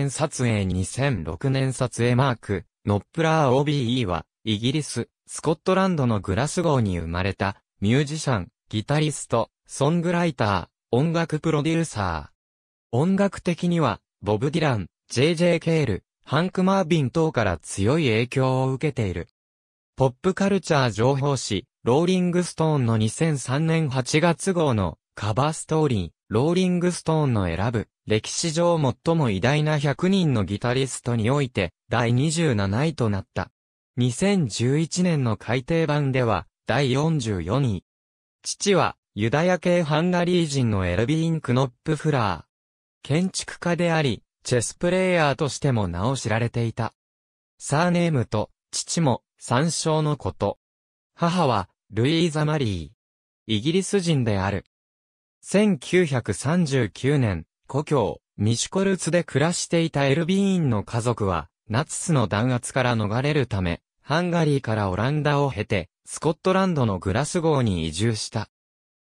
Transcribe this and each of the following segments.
年撮影2006年撮影マーク、ノップラー OBE は、イギリス、スコットランドのグラスゴーに生まれた、ミュージシャン、ギタリスト、ソングライター、音楽プロデューサー。音楽的には、ボブ・ディラン、J.J. ケール、ハンク・マービン等から強い影響を受けている。ポップカルチャー情報誌、ローリングストーンの2003年8月号のカバーストーリー、ローリングストーンの選ぶ歴史上最も偉大な100人のギタリストにおいて、第27位となった。2011年の改訂版では、第44位。父は、ユダヤ系ハンガリー人のエルビーン・クノップフラー。建築家であり、チェスプレイヤーとしても名を知られていた。サーネームと、父も、参照のこと。母は、ルイーザ・マリー。イギリス人である。1939年、故郷、ミシュコルツで暮らしていたエルビーンの家族は、ナチスの弾圧から逃れるため、ハンガリーからオランダを経て、スコットランドのグラスゴーに移住した。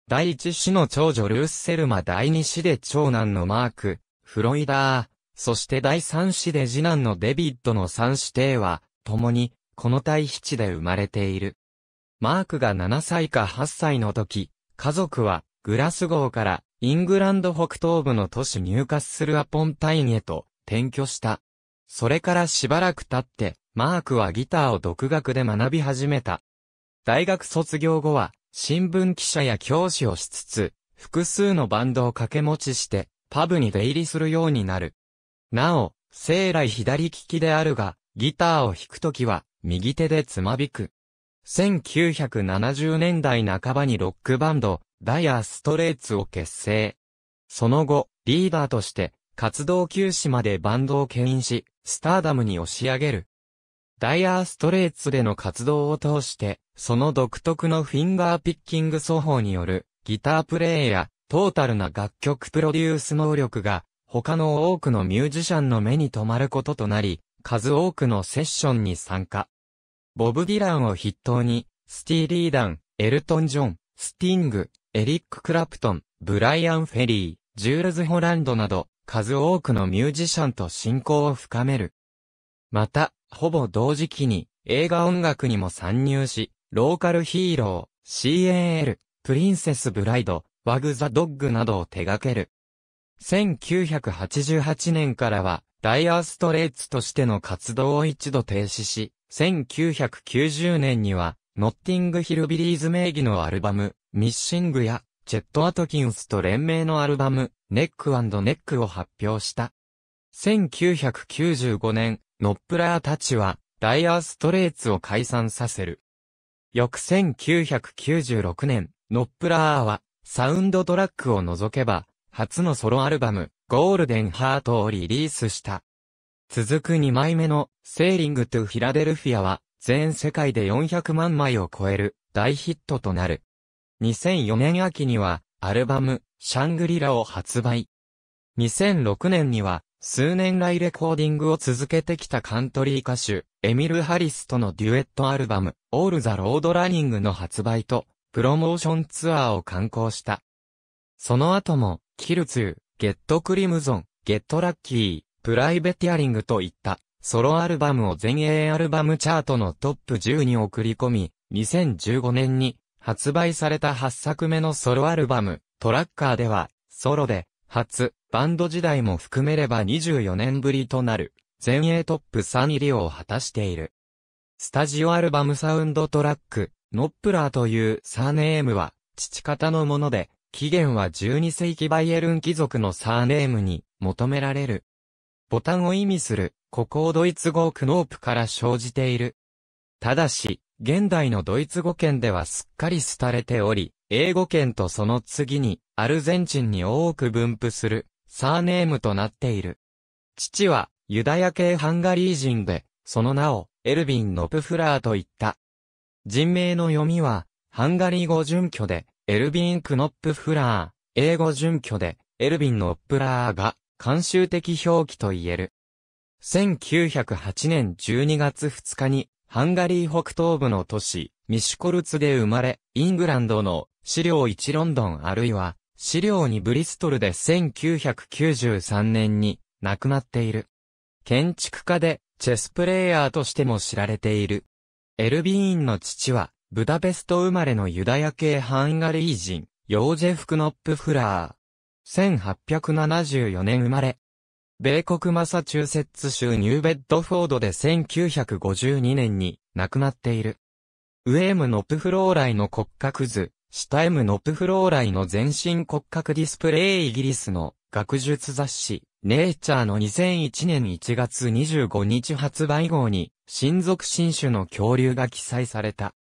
第一子の長女ルースセルマ第二子で長男のマーク、フロイダー、そして第三子で次男のデビッドの三子弟は、共に、この対比地で生まれている。マークが7歳か8歳の時、家族は、グラスゴーから、イングランド北東部の都市ニューカッスルアポンタインへと転居した。それからしばらく経って、マークはギターを独学で学び始めた。大学卒業後は、新聞記者や教師をしつつ、複数のバンドを掛け持ちして、パブに出入りするようになる。なお、生来左利きであるが、ギターを弾くときは、右手でつまびく。1970年代半ばにロックバンド、ダイアーストレイツを結成。その後、リーダーとして、活動休止までバンドを牽引し、スターダムに押し上げる。ダイアーストレイツでの活動を通して、その独特のフィンガーピッキング奏法による、ギタープレイや、トータルな楽曲プロデュース能力が、他の多くのミュージシャンの目に留まることとなり、数多くのセッションに参加。ボブ・ディランを筆頭に、スティーリーダン、エルトン・ジョン、スティング、エリック・クラプトン、ブライアン・フェリー、ジュールズ・ホランドなど、数多くのミュージシャンと親交を深める。また、ほぼ同時期に映画音楽にも参入し、ローカルヒーロー、CAL、プリンセス・ブライド、ワグ・ザ・ドッグなどを手掛ける。1988年からは、ダイアーストレイツとしての活動を一度停止し、1990年には、ノッティングヒルビリーズ名義のアルバム、ミッシングや、ジェット・アトキンスと連名のアルバム、ネックネックを発表した。1995年、ノップラーたちは、ダイアーストレーツを解散させる。翌1996年、ノップラーは、サウンドトラックを除けば、初のソロアルバム、ゴールデンハートをリリースした。続く2枚目の、セーリングトゥフィラデルフィアは、全世界で400万枚を超える、大ヒットとなる。2004年秋には、アルバム、シャングリラを発売。2006年には、数年来レコーディングを続けてきたカントリー歌手、エミル・ハリスとのデュエットアルバム、オール・ザ・ロード・ラーニングの発売と、プロモーションツアーを刊行した。その後も、キルツー、ゲット・クリムゾン、ゲット・ラッキー、プライベティアリングといった、ソロアルバムを全英アルバムチャートのトップ10に送り込み、2015年に発売された8作目のソロアルバム、トラッカーでは、ソロで、初、バンド時代も含めれば24年ぶりとなる、全英トップ3入りを果たしている。スタジオアルバムサウンドトラック、ノップラーというサーネームは、父方のもので、起源は12世紀バイエルン貴族のサーネームに求められる。ボタンを意味する、ここをドイツ語クノープから生じている。ただし、現代のドイツ語圏ではすっかり廃れており、英語圏とその次に、アルゼンチンに多く分布する、サーネームとなっている。父は、ユダヤ系ハンガリー人で、その名を、エルビン・ノプフラーと言った。人名の読みは、ハンガリー語準拠で、エルビン・クノップフラー、英語準拠で、エルビン・ノップラーが、慣習的表記と言える。1908年12月2日に、ハンガリー北東部の都市、ミシュコルツで生まれ、イングランドの資料1ロンドンあるいは、資料2ブリストルで1993年に亡くなっている。建築家で、チェスプレイヤーとしても知られている。エルビーンの父は、ブダペスト生まれのユダヤ系ハンガリー人、ヨージェフ・クノップ・フラー。1874年生まれ、米国マサチューセッツ州ニューベッドフォードで1952年に亡くなっている。ウエームノプフローライの骨格図、下エムノプフローライの全身骨格ディスプレイイギリスの学術雑誌、ネイチャーの2001年1月25日発売号に、親族新種の恐竜が記載された。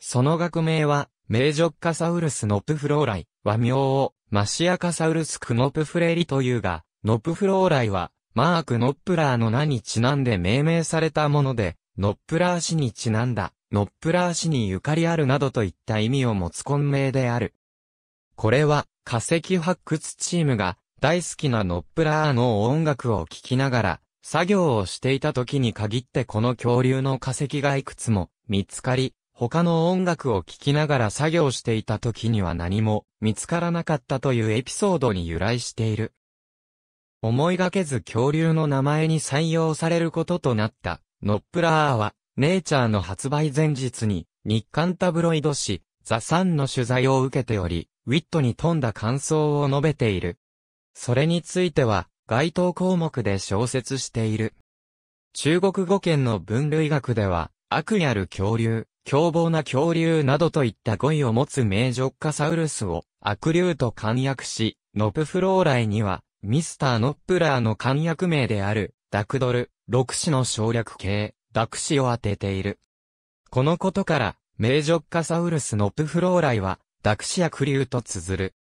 その学名は、メージョッカサウルスノプフローライ、和名を、マシアカサウルスクノプフレリというが、ノップフローライは、マーク・ノップラーの名にちなんで命名されたもので、ノップラー氏にちなんだ、ノップラー氏にゆかりあるなどといった意味を持つ混名である。これは、化石発掘チームが、大好きなノップラーの音楽を聴きながら、作業をしていた時に限ってこの恐竜の化石がいくつも見つかり、他の音楽を聴きながら作業していた時には何も見つからなかったというエピソードに由来している。思いがけず恐竜の名前に採用されることとなった。ノップラーは、ネイチャーの発売前日に、日刊タブロイド誌、ザ・サンの取材を受けており、ウィットに富んだ感想を述べている。それについては、該当項目で小説している。中国語圏の分類学では、悪やある恐竜、凶暴な恐竜などといった語彙を持つ名ジョッカサウルスを悪竜と簡約し、ノプフローライにはミスター・ノップラーの簡約名である、ダクドル、6子の省略形、ダクシを当てている。このことから、名ジョッカサウルスノップフローライは、ダクシアクリューと綴る。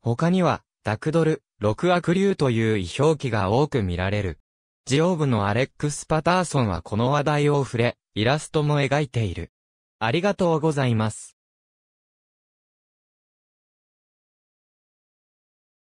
他には、ダクドル、6アクリューという異表記が多く見られる。ジオーブのアレックス・パターソンはこの話題を触れ、イラストも描いている。ありがとうございます。